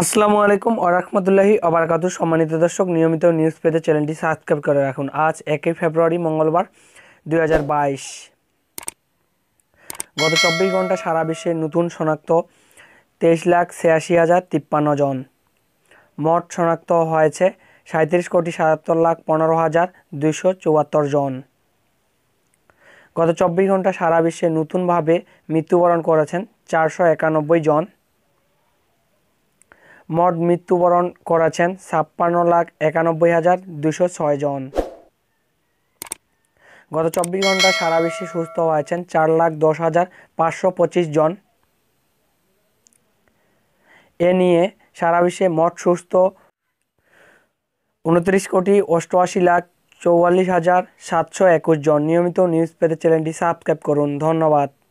আসসালামু আলাইকুম ওরহমতুল্লাহি অবরাকাতু সম্মানিত দর্শক নিয়মিত নিউজ পেতে চ্যানেলটি সাবস্ক্রাইব করে রাখুন আজ একই ফেব্রুয়ারি মঙ্গলবার দুই গত চব্বিশ ঘন্টা সারা বিশ্বে নতুন শনাক্ত তেইশ লাখ ছিয়াশি হাজার তিপ্পান্ন জন মোট শনাক্ত হয়েছে সাঁত্রিশ কোটি সাতাত্তর লাখ পনেরো হাজার দুইশো চুয়াত্তর জন গত চব্বিশ ঘন্টা সারা বিশ্বে নতুনভাবে মৃত্যুবরণ করেছেন চারশো একানব্বই জন মোট মৃত্যুবরণ করেছেন ছাপ্পান্ন লাখ একানব্বই হাজার দুশো ছয় জন গত চব্বিশ ঘন্টা সারা বিশ্বে সুস্থ হয়েছেন চার লাখ দশ হাজার পাঁচশো পঁচিশ জন এ নিয়ে সারা বিশ্বে মোট সুস্থ উনত্রিশ কোটি অষ্টআশি লাখ চৌয়াল্লিশ হাজার সাতশো একুশ জন নিয়মিত নিউজ পেতে চ্যানেলটি সাবস্ক্রাইব করুন ধন্যবাদ